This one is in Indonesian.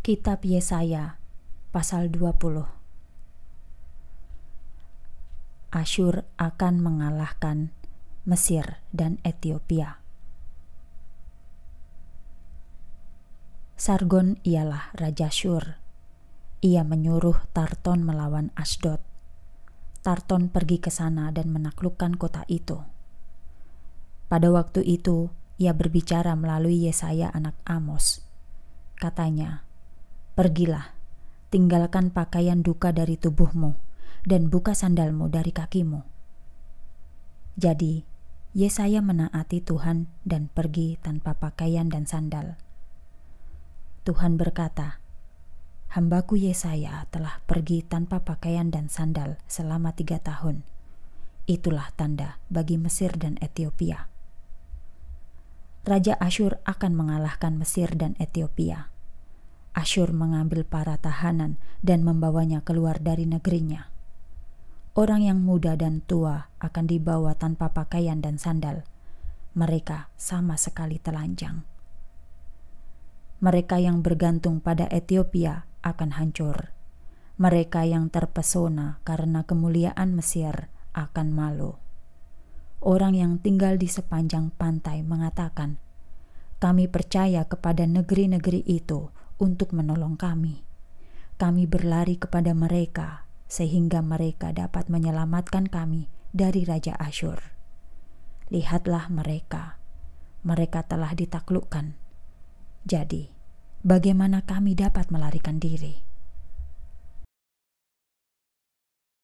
Kitab Yesaya pasal 20 Asyur akan mengalahkan Mesir dan Etiopia. Sargon ialah Raja Syur Ia menyuruh Tarton melawan Asdod Tarton pergi ke sana dan menaklukkan kota itu Pada waktu itu ia berbicara melalui Yesaya anak Amos Katanya, Pergilah, tinggalkan pakaian duka dari tubuhmu, dan buka sandalmu dari kakimu. Jadi, Yesaya menaati Tuhan dan pergi tanpa pakaian dan sandal. Tuhan berkata, Hambaku Yesaya telah pergi tanpa pakaian dan sandal selama tiga tahun. Itulah tanda bagi Mesir dan Etiopia. Raja Asyur akan mengalahkan Mesir dan Etiopia. Asyur mengambil para tahanan dan membawanya keluar dari negerinya. Orang yang muda dan tua akan dibawa tanpa pakaian dan sandal. Mereka sama sekali telanjang. Mereka yang bergantung pada Ethiopia akan hancur. Mereka yang terpesona karena kemuliaan Mesir akan malu. Orang yang tinggal di sepanjang pantai mengatakan, "Kami percaya kepada negeri-negeri itu." untuk menolong kami. Kami berlari kepada mereka sehingga mereka dapat menyelamatkan kami dari Raja Asyur. Lihatlah mereka, mereka telah ditaklukkan. Jadi, bagaimana kami dapat melarikan diri?'